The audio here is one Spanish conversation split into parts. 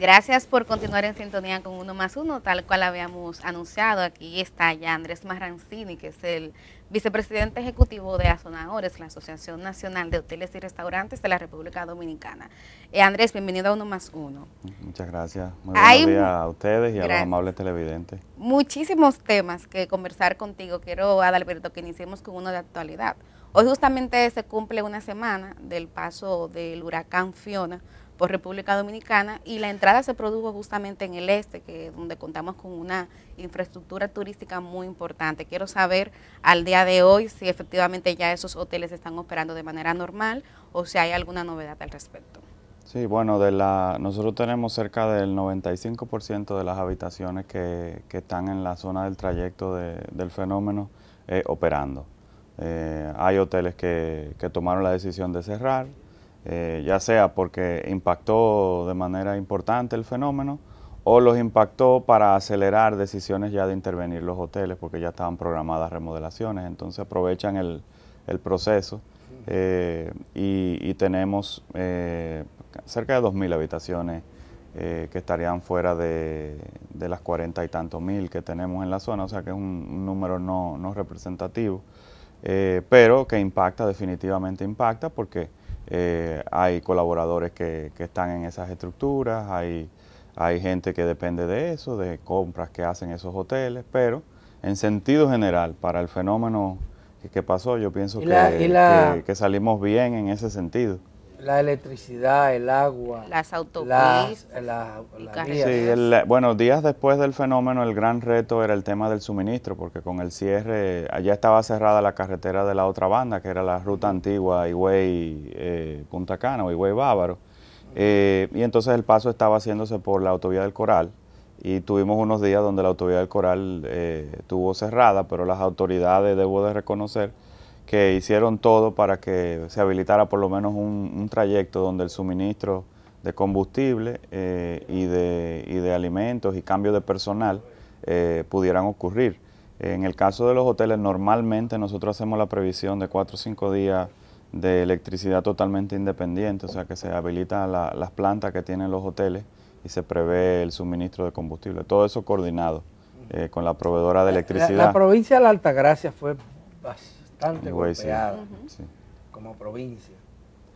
Gracias por continuar en sintonía con Uno más Uno, tal cual habíamos anunciado. Aquí está ya Andrés Marrancini, que es el vicepresidente ejecutivo de Azonadores, la Asociación Nacional de Hoteles y Restaurantes de la República Dominicana. Eh, Andrés, bienvenido a Uno más Uno. Muchas gracias. Muy buenos a ustedes y a los amables televidentes. Muchísimos temas que conversar contigo. Quiero, Adalberto, que iniciemos con uno de actualidad. Hoy justamente se cumple una semana del paso del huracán Fiona por República Dominicana y la entrada se produjo justamente en el este, que es donde contamos con una infraestructura turística muy importante. Quiero saber al día de hoy si efectivamente ya esos hoteles están operando de manera normal o si hay alguna novedad al respecto. Sí, bueno, de la, nosotros tenemos cerca del 95% de las habitaciones que, están en la zona del trayecto del fenómeno eh, operando. Eh, hay hoteles que, que tomaron la decisión de cerrar, eh, ya sea porque impactó de manera importante el fenómeno o los impactó para acelerar decisiones ya de intervenir los hoteles porque ya estaban programadas remodelaciones, entonces aprovechan el, proceso eh, y, tenemos eh, cerca de 2.000 habitaciones que estarían fuera de, las 40 y tantos mil que tenemos en la zona, o sea que es un, número no, representativo, pero que impacta, definitivamente impacta, porque eh, hay colaboradores que, están en esas estructuras, hay, gente que depende de eso, de compras que hacen esos hoteles, pero en sentido general, para el fenómeno que, pasó, yo pienso que salimos bien en ese sentido la electricidad, el agua, las autopistas, las, carreteras. Sí, bueno, días después del fenómeno el gran reto era el tema del suministro, porque con el cierre allá estaba cerrada la carretera de la otra banda, que era la ruta antigua Higüey eh, Punta Cana o Higüey Bávaro, eh, y entonces el paso estaba haciéndose por la autovía del Coral. Y tuvimos unos días donde la autovía del Coral eh, estuvo cerrada, pero las autoridades, debo de reconocer, que hicieron todo para que se habilitara por lo menos un, trayecto donde el suministro de combustible eh, y, de, y, de, alimentos y cambio de personal eh, pudieran ocurrir. En el caso de los hoteles, normalmente nosotros hacemos la previsión de cuatro o cinco días de electricidad totalmente independiente, o sea que se habilitan las plantas que tienen los hoteles y se prevé el suministro de combustible. Todo eso coordinado eh, con la proveedora de electricidad. La, provincia de la Altagracia fue como provincia,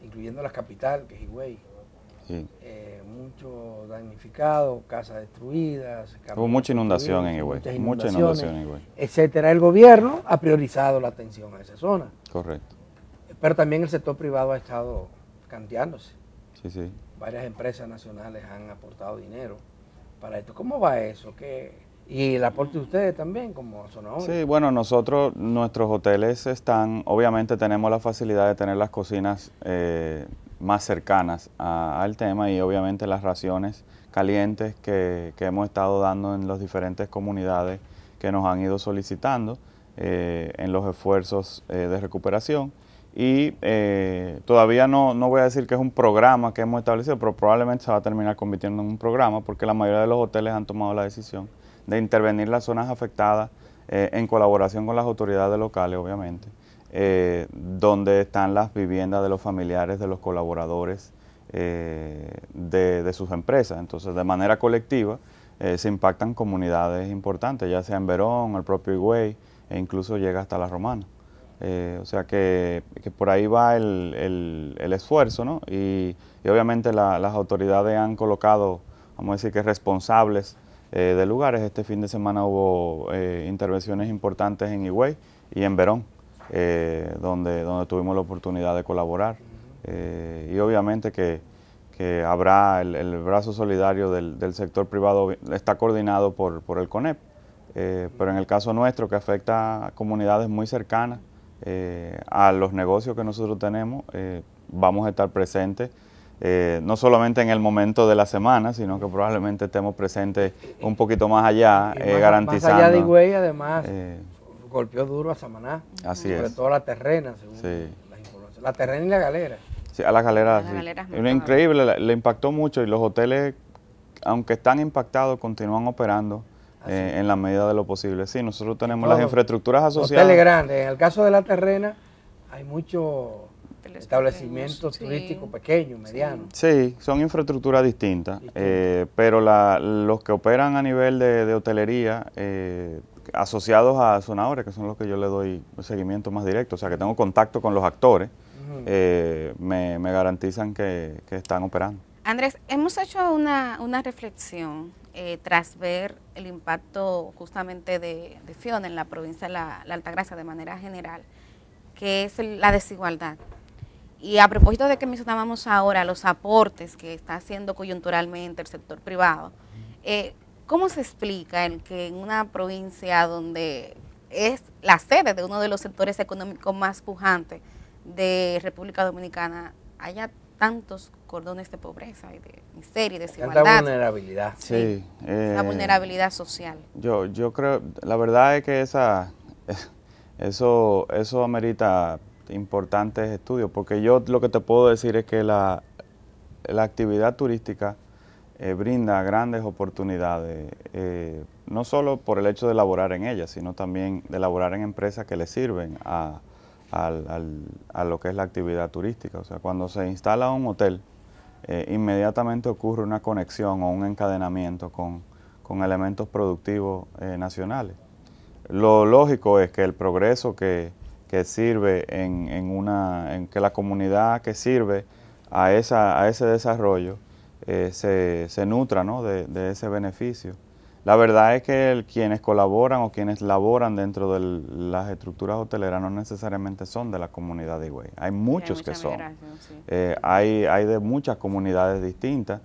incluyendo la capital, que es Higüey. Eh, mucho damnificado, casas destruidas. Hubo mucha inundación en Higüey. Mucha inundación en Higüey. Etcétera. El gobierno ha priorizado la atención a esa zona. Correcto. Pero también el sector privado ha estado canteándose. Sí, Varias empresas nacionales han aportado dinero para esto. ¿Cómo va eso? ¿Qué, y el aporte de ustedes también como sonadores. Sí, bueno, nosotros, nuestros hoteles están, obviamente tenemos la facilidad de tener las cocinas eh, más cercanas al tema y obviamente las raciones calientes que, hemos estado dando en las diferentes comunidades que nos han ido solicitando eh, en los esfuerzos eh, de recuperación. Y todavía no, no voy a decir que es un programa que hemos establecido, pero probablemente se va a terminar convirtiendo en un programa porque la mayoría de los hoteles han tomado la decisión de intervenir las zonas afectadas eh, en colaboración con las autoridades locales, obviamente, eh, donde están las viviendas de los familiares, de los colaboradores, eh, de, sus empresas. Entonces, de manera colectiva, se impactan comunidades importantes, ya sea en Verón, el propio Higüey, e incluso llega hasta La Romana. o sea que, por ahí va el, esfuerzo, ¿no? Y, obviamente las autoridades han colocado, vamos a decir que responsables eh, de lugares. Este fin de semana hubo eh, intervenciones importantes en Higüey y en Verón, eh, donde, donde tuvimos la oportunidad de colaborar. y obviamente que, habrá el, brazo solidario del, sector privado, está coordinado por, por el CONEP, pero en el caso nuestro, que afecta a comunidades muy cercanas a los negocios que nosotros tenemos, vamos a estar presentes eh, no solamente en el momento de la semana, sino que probablemente estemos presentes un poquito más allá, garantizando. Eh, más allá de Higüey, además, eh, golpeó duro a Samaná. Así sobre todo la terrena, según las informaciones. La terrena y la galera. Sí, a la galera. sí. increíble, le, impactó mucho y los hoteles, aunque están impactados, continúan operando. en la medida de lo posible. Sí, nosotros tenemos las infraestructuras asociadas. Hoteles grandes. En el caso de la terrena, hay mucho establecimientos turísticos establecimiento medianos turístico sí. pequeño, mediano. Sí, son infraestructuras distintas, eh, pero los que operan a nivel de, hotelería, eh, asociados a Sonadores, que son los que yo le doy seguimiento más directo, o sea, que tengo contacto con los actores, eh, me, garantizan que, están operando. Andrés, hemos hecho una, reflexión tras ver el impacto justamente de, Fiona en la provincia de la, la Altagracia de manera general, que es la desigualdad y a propósito de que mencionábamos ahora los aportes que está haciendo coyunturalmente el sector privado, eh, ¿cómo se explica el que en una provincia donde es la sede de uno de los sectores económicos más pujantes de República Dominicana haya tantos cordones de pobreza y de miseria y desigualdad? La vulnerabilidad. Sí. la eh, vulnerabilidad social. Yo, yo creo, la verdad es que esa, eso, eso amerita importantes estudios, porque yo lo que te puedo decir es que la, actividad turística eh, brinda grandes oportunidades, eh, no solo por el hecho de elaborar en ella, sino también de laborar en empresas que le sirven a, lo que es la actividad turística. O sea, cuando se instala un hotel, eh, inmediatamente ocurre una conexión o un encadenamiento con, con elementos productivos nacionales. Lo lógico es que el progreso que, que sirve en, en una, en que la comunidad que sirve a, esa, a ese desarrollo eh, se, se, nutra ¿no? de, ese beneficio. La verdad es que quienes colaboran o quienes laboran dentro de las estructuras hoteleras no necesariamente son de la comunidad de Higüey. Hay muchos que son. Eh, hay, hay de muchas comunidades distintas.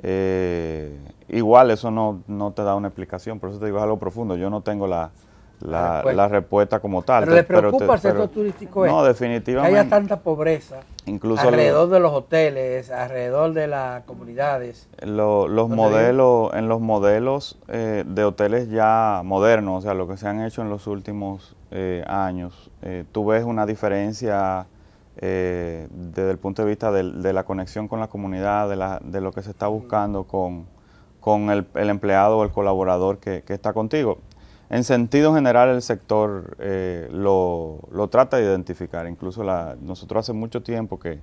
Eh, igual eso no, no, te da una explicación, por eso te digo es algo profundo. Yo no tengo la, pues, la, respuesta. como tal. Pero le preocupa al sector turístico No, definitivamente. Que haya tanta pobreza incluso alrededor de los hoteles, alrededor de las comunidades. los modelos, en los modelos eh, de hoteles ya modernos, o sea, lo que se han hecho en los últimos eh, años, eh, tú ves una diferencia eh, desde el punto de vista de, la conexión con la comunidad, de, lo que se está mm. buscando con, con el, empleado o el colaborador que está contigo en sentido general, el sector eh, lo, trata de identificar. Incluso la, nosotros hace mucho tiempo que,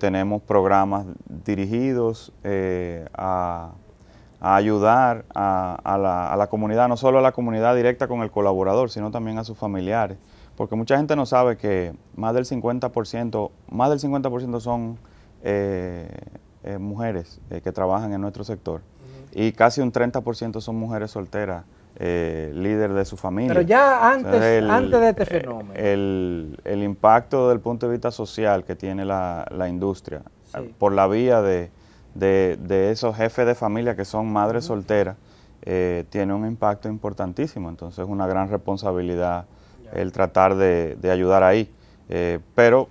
tenemos programas dirigidos eh, a, ayudar a, la, comunidad, no solo a la comunidad directa con el colaborador, sino también a sus familiares. Porque mucha gente no sabe que más del 50%, más del 50 son eh, mujeres que trabajan en nuestro sector y casi un 30% son mujeres solteras eh, líder de su familia. Pero ya antes, antes de este eh, fenómeno. El, impacto del punto de vista social que tiene la, industria eh, por la vía de, esos jefes de familia que son madres solteras tiene un impacto importantísimo. Entonces es una gran responsabilidad el tratar de, ayudar ahí. pero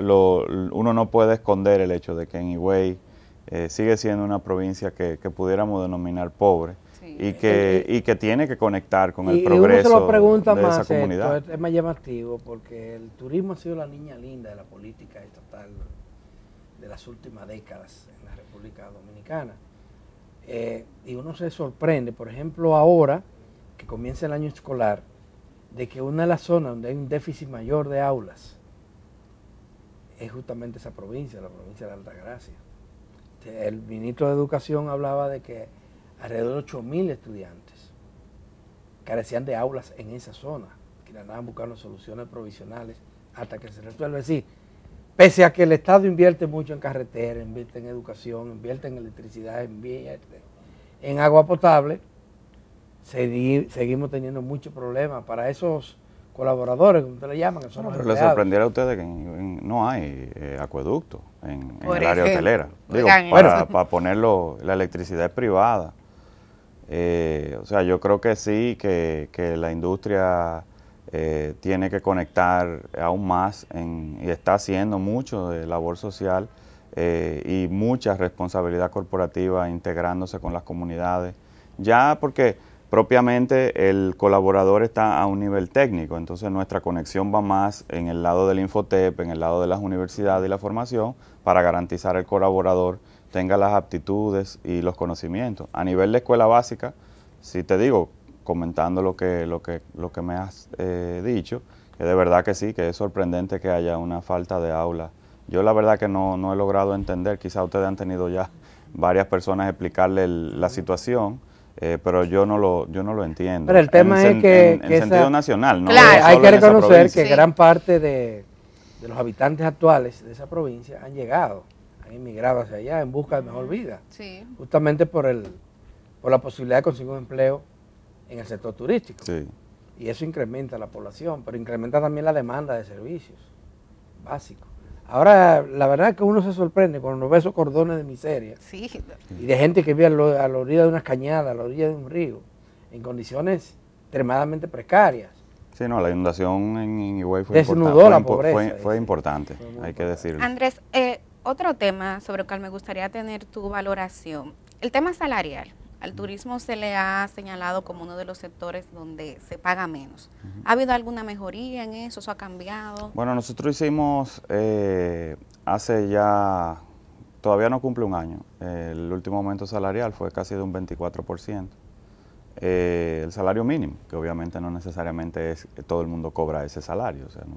uno no puede esconder el hecho de que en Higüey sigue siendo una provincia que pudiéramos denominar pobre y, eh, que, eh, que tiene que conectar con el progreso pregunta de más esa eh, comunidad. es más llamativo porque el turismo ha sido la niña linda de la política estatal de las últimas décadas en la República Dominicana. y uno se sorprende, por ejemplo, ahora que comienza el año escolar, de que una de las zonas donde hay un déficit mayor de aulas es justamente esa provincia, la provincia de Altagracia. El ministro de Educación hablaba de que alrededor de 8.000 estudiantes carecían de aulas en esa zona, que andaban buscando soluciones provisionales hasta que se resuelva. Es pese a que el Estado invierte mucho en carretera, invierte en educación, invierte en electricidad, invierte en agua potable, seguimos teniendo muchos problemas para esos colaboradores, como te le llaman, que son los Pero le sorprendiera a ustedes que no hay eh, acueducto en, el área hotelera. para, para, ponerlo, la electricidad es privada. Eh, o sea, yo creo que sí, que, la industria eh, tiene que conectar aún más y está haciendo mucho de labor social eh, y mucha responsabilidad corporativa integrándose con las comunidades. Ya porque propiamente el colaborador está a un nivel técnico, entonces nuestra conexión va más en el lado del Infotep, en el lado de las universidades y la formación, para garantizar al colaborador tenga las aptitudes y los conocimientos. A nivel de escuela básica, si te digo, comentando lo que, lo que, lo que me has eh, dicho, que de verdad que sí, que es sorprendente que haya una falta de aula. Yo la verdad que no, no he logrado entender, quizá ustedes han tenido ya varias personas explicarle la situación, eh, pero yo no lo yo no lo entiendo. Pero el tema es que... En, sentido nacional, ¿no? Claro, hay que reconocer que gran parte de, de los habitantes actuales de esa provincia han llegado han hacia allá en busca de mejor vida. Justamente por, el, por la posibilidad de conseguir un empleo en el sector turístico. Sí. Y eso incrementa la población, pero incrementa también la demanda de servicios básicos. Ahora, la verdad es que uno se sorprende cuando ve esos cordones de miseria y de gente que vive a, la orilla de una cañada, a la orilla de un río, en condiciones extremadamente precarias. Sí, no, la inundación en, Iguay fue importante. La fue importante, hay que decirlo. Andrés, eh, otro tema sobre el cual me gustaría tener tu valoración, el tema salarial. Al turismo se le ha señalado como uno de los sectores donde se paga menos. ¿Ha habido alguna mejoría en eso? ¿Eso ha cambiado? Bueno, nosotros hicimos eh, hace ya, todavía no cumple un año, el último aumento salarial fue casi de un 24%. Eh, el salario mínimo, que obviamente no necesariamente es todo el mundo cobra ese salario, o sea, no,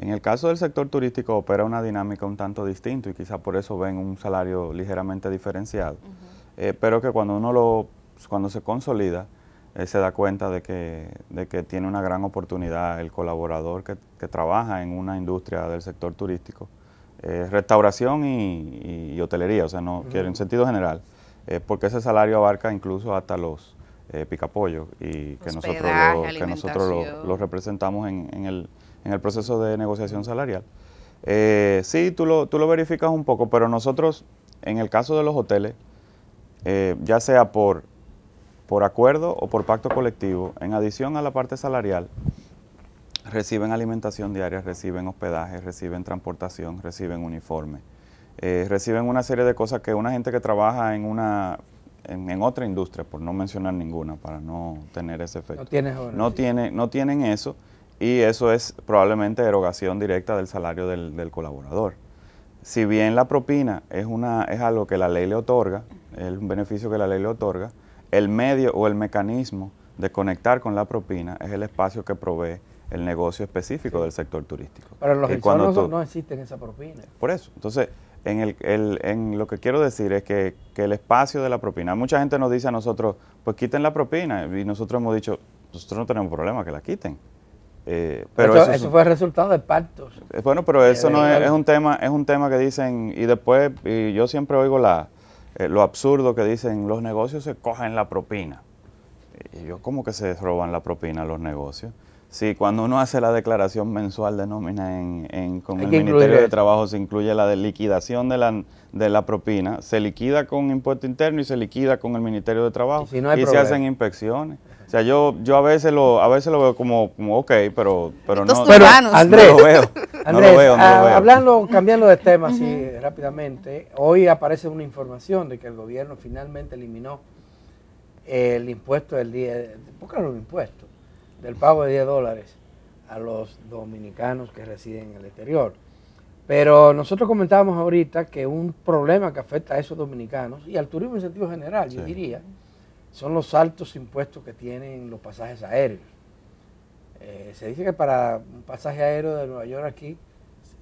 en el caso del sector turístico opera una dinámica un tanto distinta y quizá por eso ven un salario ligeramente diferenciado, eh, pero que cuando uno lo, cuando se consolida, eh, se da cuenta de que, de que, tiene una gran oportunidad el colaborador que, trabaja en una industria del sector turístico. Eh, restauración y, hotelería, o sea, no quiero en sentido general, porque ese salario abarca incluso hasta los picapollos y que nosotros, lo, nosotros representamos en el en el proceso de negociación salarial. Eh, sí, tú lo, tú lo verificas un poco, pero nosotros, en el caso de los hoteles, eh, ya sea por, por acuerdo o por pacto colectivo, en adición a la parte salarial, reciben alimentación diaria, reciben hospedaje, reciben transportación, reciben uniforme, eh, reciben una serie de cosas que una gente que trabaja en una en, otra industria, por no mencionar ninguna, para no tener ese efecto. No, no, tiene, no tienen eso y eso es probablemente erogación directa del salario del, colaborador. Si bien la propina es, una, es algo que la ley le otorga, es un beneficio que la ley le otorga, el medio o el mecanismo de conectar con la propina es el espacio que provee el negocio específico del sector turístico. Pero los no, esa propina. Por eso. Entonces, en, el, el, en lo que quiero decir es que, que, el espacio de la propina, mucha gente nos dice a nosotros, pues quiten la propina, y nosotros hemos dicho, nosotros no tenemos problema que la quiten. Eh, pero eso, fue el resultado de pactos. Eh, bueno, pero eso no es, un tema, es un tema que dicen y después y yo siempre oigo la, eh, lo absurdo que dicen los negocios se cogen la propina. Y yo como que se roban la propina los negocios. si cuando uno hace la declaración mensual de nómina en, con el Ministerio de Trabajo se incluye la de liquidación de la, de la propina, se liquida con impuesto interno y se liquida con el Ministerio de Trabajo y se hacen inspecciones. O sea, yo, yo a veces lo, a veces lo veo como, ok, pero, pero no, no lo veo. Andrés, no ah, hablando, cambiando de tema así rápidamente, hoy aparece una información de que el gobierno finalmente eliminó el impuesto del día, ¿por qué Del pago de 10 dólares a los dominicanos que residen en el exterior. Pero nosotros comentábamos ahorita que un problema que afecta a esos dominicanos y al turismo en sentido general, yo diría, son los altos impuestos que tienen los pasajes aéreos. Eh, se dice que para un pasaje aéreo de Nueva York aquí,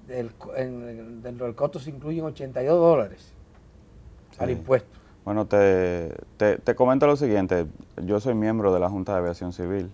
dentro del costo se incluyen 82 dólares al impuesto. Bueno, te, te, comento lo siguiente, yo soy miembro de la Junta de Aviación Civil,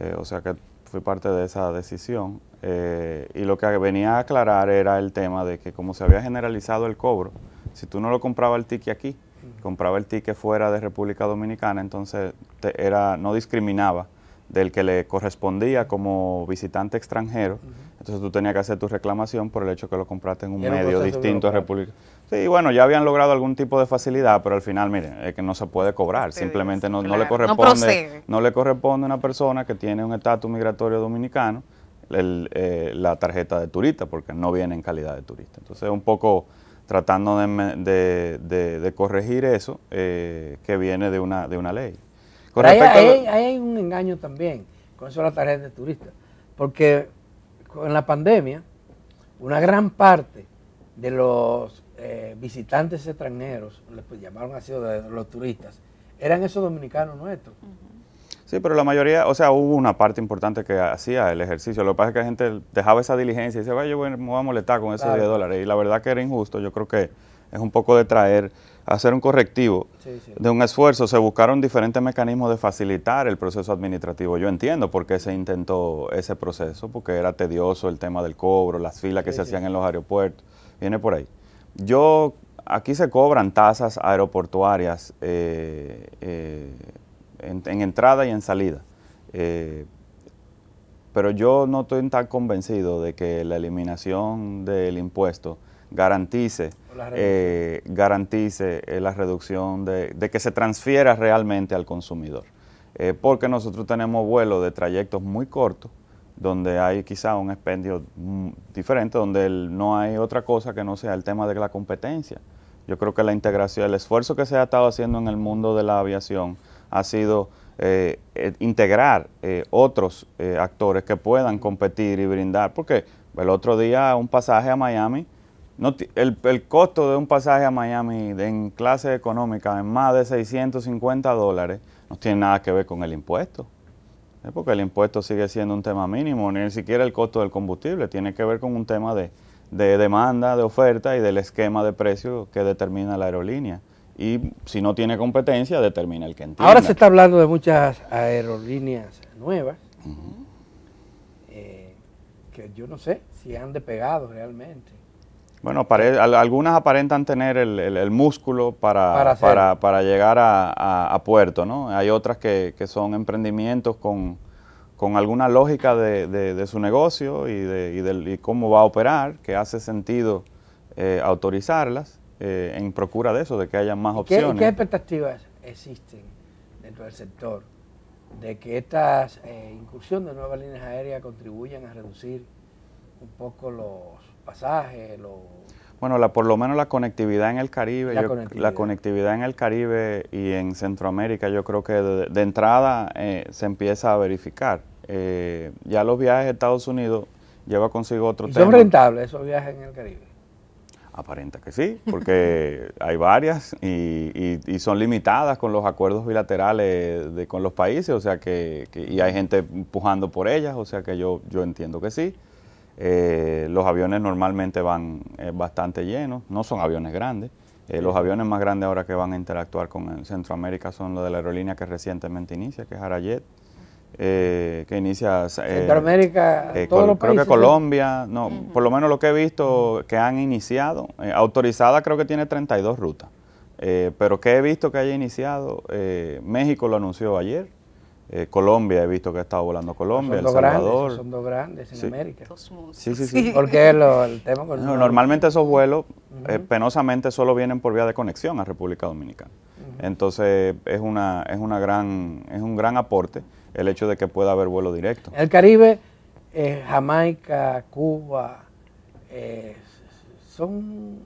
eh, o sea que fui parte de esa decisión eh, y lo que venía a aclarar era el tema de que como se había generalizado el cobro, si tú no lo comprabas el ticket aquí, compraba el ticket fuera de República Dominicana, entonces era no discriminaba del que le correspondía como visitante extranjero. Entonces tú tenías que hacer tu reclamación por el hecho que lo compraste en un medio distinto a República. Sí, bueno, ya habían logrado algún tipo de facilidad, pero al final, miren, es que no se puede cobrar. Simplemente no, le corresponde, no, le corresponde a una persona que tiene un estatus migratorio dominicano eh, la tarjeta de turista, porque no viene en calidad de turista. Entonces un poco tratando de, corregir eso eh, que viene de una, de una ley. hay, un engaño también con eso de la tarjeta de turista, porque en la pandemia una gran parte de los eh, visitantes extranjeros, les pues, llamaron así los turistas, eran esos dominicanos nuestros. Sí, pero la mayoría, o sea, hubo una parte importante que hacía el ejercicio. Lo que pasa es que la gente dejaba esa diligencia y decía, vaya, yo me voy a molestar con esos 10 dólares. Y la verdad que era injusto. Yo creo que es un poco de traer, hacer un correctivo de un esfuerzo. Se buscaron diferentes mecanismos de facilitar el proceso administrativo. Yo entiendo por qué se intentó ese proceso, porque era tedioso el tema del cobro, las filas que se hacían en los aeropuertos. Viene por ahí. Yo, aquí se cobran tasas aeroportuarias. Eh, eh en, entrada y en salida. Eh, pero yo no estoy tan convencido de que la eliminación del impuesto garantice, eh, garantice eh, la reducción de, que se transfiera realmente al consumidor. porque nosotros tenemos vuelos de trayectos muy cortos, donde hay quizá un expendio mm, diferente, donde no hay otra cosa que no sea el tema de la competencia. Yo creo que la integración, el esfuerzo que se ha estado haciendo en el mundo de la aviación, ha sido eh, eh, integrar eh, otros actores que puedan competir y brindar, porque el otro día un pasaje a Miami, el, costo de un pasaje a Miami en clase económica en más de 650 dólares no tiene nada que ver con el impuesto, porque el impuesto sigue siendo un tema mínimo, ni siquiera el costo del combustible, tiene que ver con un tema de, de demanda, de oferta y del esquema de precios que determina la aerolínea y si no tiene competencia, determina el que entienda. Ahora se está hablando de muchas aerolíneas nuevas, eh, que yo no sé si han despegado realmente. Bueno, algunas aparentan tener el, músculo para, para, llegar a, puerto, ¿no? Hay otras que, son emprendimientos con, alguna lógica de, su negocio y de, cómo va a operar, que hace sentido eh, autorizarlas. Eh, en procura de eso, de que haya más opciones. ¿Qué, expectativas existen dentro del sector de que estas eh, incursión de nuevas líneas aéreas contribuyan a reducir un poco los pasajes, bueno, la, por lo menos la conectividad en el Caribe, la, conectividad. en el Caribe y en Centroamérica, yo creo que de, entrada eh, se empieza a verificar. ya los viajes a Estados Unidos lleva consigo otro tema. ¿Son rentables esos viajes en el Caribe? Aparenta que sí, porque hay varias y, son limitadas con los acuerdos bilaterales de, con los países, o sea que, y hay gente empujando por ellas, o sea que yo, yo entiendo que sí. Eh, los aviones normalmente van eh, bastante llenos, no son aviones grandes. Eh, los aviones más grandes ahora que van a interactuar con Centroamérica son los de la aerolínea que recientemente inicia, que es Arayet. Eh, que inicia... Eh, Centroamérica, eh, Creo que Colombia, no, por lo menos lo que he visto que han iniciado, eh, autorizada creo que tiene 32 rutas, pero que he visto que haya iniciado, México lo anunció ayer, Colombia, he visto que ha estado volando Colombia, El Salvador. son dos grandes en América. Sí, sí, sí. Porque el tema con Normalmente esos vuelos, penosamente, solo vienen por vía de conexión a República Dominicana. Entonces, es, una, es, una gran, es un gran aporte el hecho de que pueda haber vuelo directo. el Caribe, eh, Jamaica, Cuba, eh, son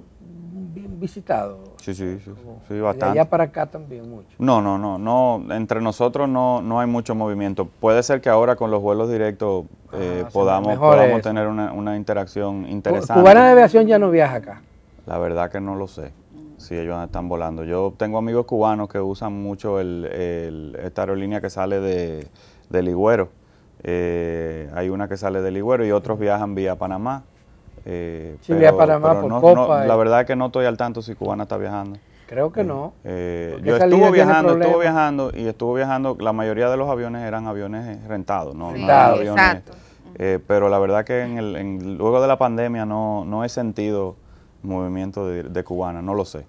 bien visitados. Sí, sí, sí, sí bastante. Y allá para acá también mucho. No, no, no, no, entre nosotros no, no hay mucho movimiento. Puede ser que ahora con los vuelos directos eh, ah, podamos, podamos tener una, una interacción interesante. Cubana de aviación ya no viaja acá. La verdad que no lo sé. Sí, ellos están volando. Yo tengo amigos cubanos que usan mucho el, el, esta aerolínea que sale de, de Ligüero. Eh, hay una que sale de Ligüero y otros viajan vía Panamá. Eh, sí, Panamá por no, la verdad es que no estoy al tanto si cubana está viajando. Creo que eh, no. Eh, yo estuve viajando, estuve viajando y estuve viajando. La mayoría de los aviones eran aviones rentados, no, aviones. Exacto. pero la verdad que en luego de la pandemia no, no he sentido movimiento de, cubana, no lo sé.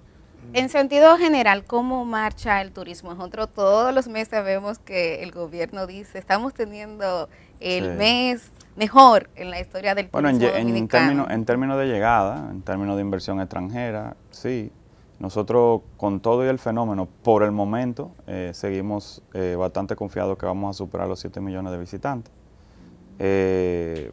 En sentido general, ¿cómo marcha el turismo? Nosotros todos los meses vemos que el gobierno dice, estamos teniendo el mes mejor en la historia del país. Bueno, en, términos en de llegada, en términos de inversión extranjera, sí. Nosotros, con todo y el fenómeno, por el momento, eh, seguimos eh, bastante confiados que vamos a superar los 7 millones de visitantes. Eh,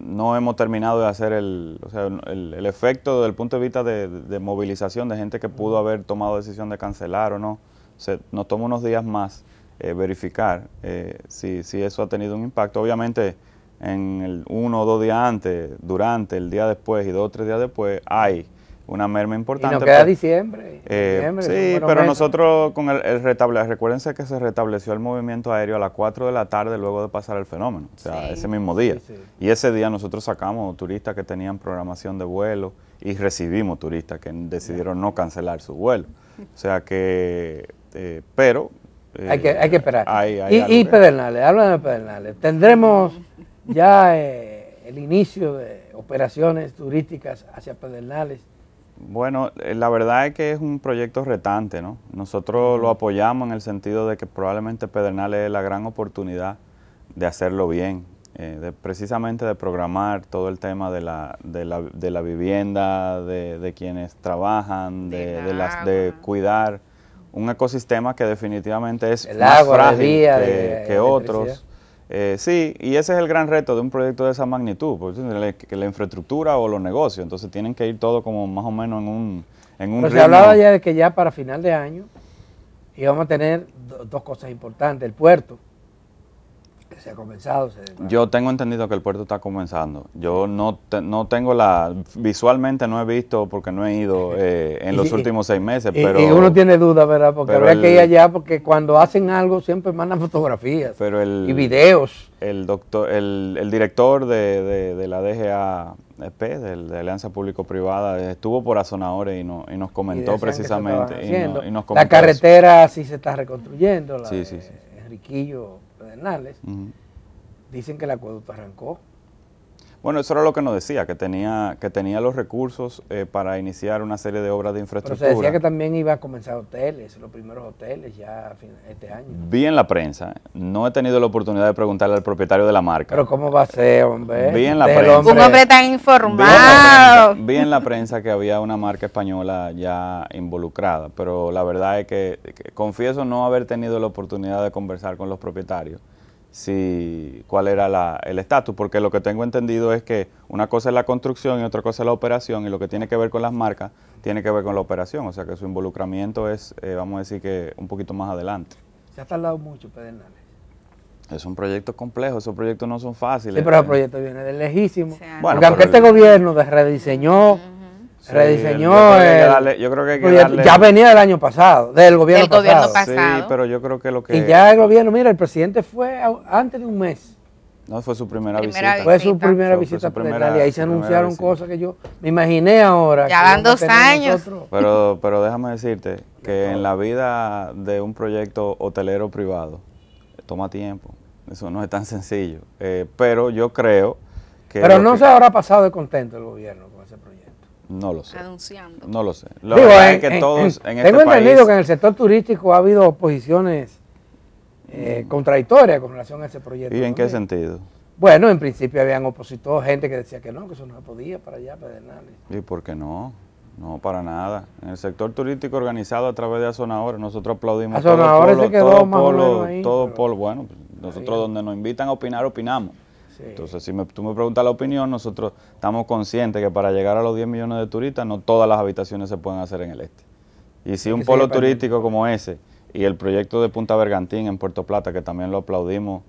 no hemos terminado de hacer el, o sea, el, el efecto desde el punto de vista de, movilización de gente que pudo haber tomado decisión de cancelar o no. O nos toma unos días más eh, verificar eh, si, si, eso ha tenido un impacto. Obviamente, en el uno o dos días antes, durante, el día después y dos o tres días después, hay una merma importante. Pues, y queda eh, diciembre, sí, pero nosotros con el, retable, recuérdense que se restableció el movimiento aéreo a las 4 de la tarde luego de pasar el fenómeno, o sea, ese mismo día. Y ese día nosotros sacamos turistas que tenían programación de vuelo y recibimos turistas que decidieron no cancelar su vuelo. O sea que, eh, pero... Eh, hay, que, esperar. y, Pedernales, háblame de Pedernales. Tendremos ya el inicio de operaciones turísticas hacia Pedernales bueno, eh, la verdad es que es un proyecto retante, ¿no? Nosotros lo apoyamos en el sentido de que probablemente Pedernal es la gran oportunidad de hacerlo bien, eh, precisamente de programar todo el tema de la, de la, de la vivienda, de, quienes trabajan, de, de cuidar un ecosistema que definitivamente es más frágil que otros eh, sí, y ese es el gran reto de un proyecto de esa magnitud, porque pues, la, infraestructura o los negocios, entonces tienen que ir todo como más o menos en un, en Pero pues se hablaba ya de que ya para final de año íbamos a tener dos cosas importantes, el puerto, se ha comenzado. Yo tengo entendido que el puerto está comenzando. Yo no, no tengo la... Visualmente no he visto porque no he ido eh, en los últimos seis meses, y, pero... uno tiene duda, ¿verdad? Porque que ir allá porque cuando hacen algo siempre mandan fotografías y videos. El, doctor, el, el director de, de, la DGA de, de Alianza Público-Privada, estuvo por Azonadores y, no, y nos comentó precisamente. Y, nos la carretera sí se está reconstruyendo, la sí, sí, Enriquillo dicen que el acueducto arrancó. Bueno, eso era lo que nos decía, que tenía, que tenía los recursos eh, para iniciar una serie de obras de infraestructura. Pero se decía que también iba a comenzar hoteles, los primeros hoteles ya este año. Vi en la prensa, no he tenido la oportunidad de preguntarle al propietario de la marca. Pero ¿cómo va a ser, hombre? Vi en la prensa. Un hombre tan informado. Vi en, la prensa que había una marca española ya involucrada, pero la verdad es que confieso no haber tenido la oportunidad de conversar con los propietarios si, cuál era la, el estatus, porque lo que tengo entendido es que una cosa es la construcción y otra cosa es la operación, y lo que tiene que ver con las marcas tiene que ver con la operación, o sea que su involucramiento es, eh, vamos a decir que un poquito más adelante. Se ha tardado mucho, Pedernales. Es un proyecto complejo, esos proyectos no son fáciles. Sí, pero el proyecto viene de lejísimo. bueno, porque aunque este gobierno rediseñó rediseñó el, yo creo que ya venía del año pasado, del gobierno, pasado. Sí, pero yo creo que lo que... Y ya el gobierno, mira, el presidente fue antes de un mes. No, fue su primera, visita. Fue su primera visita y ahí se anunciaron cosas que yo me imaginé ahora. Ya van dos años. Pero, pero déjame decirte que en la vida de un proyecto hotelero privado toma tiempo. Eso no es tan sencillo. Eh, pero yo creo que... Pero no se habrá pasado de contento el gobierno no lo sé. No lo sé. Lo Digo, que este Tengo entendido que en el sector turístico ha habido oposiciones eh, mm. contradictorias con relación a ese proyecto. ¿Y en qué sentido? Bueno, en principio habían opositores, gente que decía que no, que eso no se podía para allá, para nada. ¿Y por qué no? No, para nada. En el sector turístico organizado a través de Azonadores, nosotros aplaudimos a todo se quedó todo, más polo, bueno, pues, nosotros donde nos invitan a opinar, opinamos. Entonces, si tú me preguntas la opinión, nosotros estamos conscientes que para llegar a los 10 millones de turistas, no todas las habitaciones se pueden hacer en el este. Y si un polo turístico como ese y el proyecto de Punta Bergantín en Puerto Plata, que también lo aplaudimos,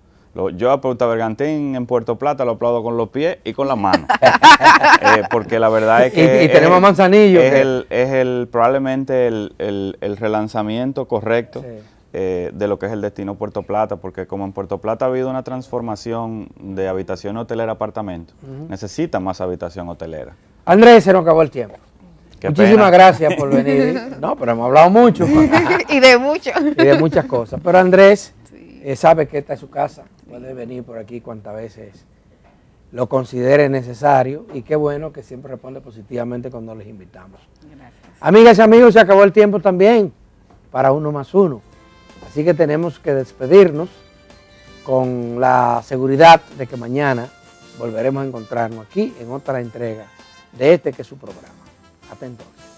yo a Punta Bergantín en Puerto Plata lo aplaudo con los pies y con las manos. Eh, porque la verdad es que... Y, tenemos es, Manzanillo. Es, el, probablemente el, relanzamiento correcto. Eh, de lo que es el destino Puerto Plata, porque como en Puerto Plata ha habido una transformación de habitación hotelera a apartamento, necesita más habitación hotelera. Andrés, se nos acabó el tiempo. Muchísimas gracias por venir. No, pero hemos hablado mucho. y de Y de muchas cosas. Pero Andrés eh, sabe que esta es su casa, puede venir por aquí cuantas veces lo considere necesario y qué bueno que siempre responde positivamente cuando les invitamos. Amigas y amigos, se acabó el tiempo también para uno más uno. Así que tenemos que despedirnos con la seguridad de que mañana volveremos a encontrarnos aquí en otra entrega de este que es su programa. Hasta entonces.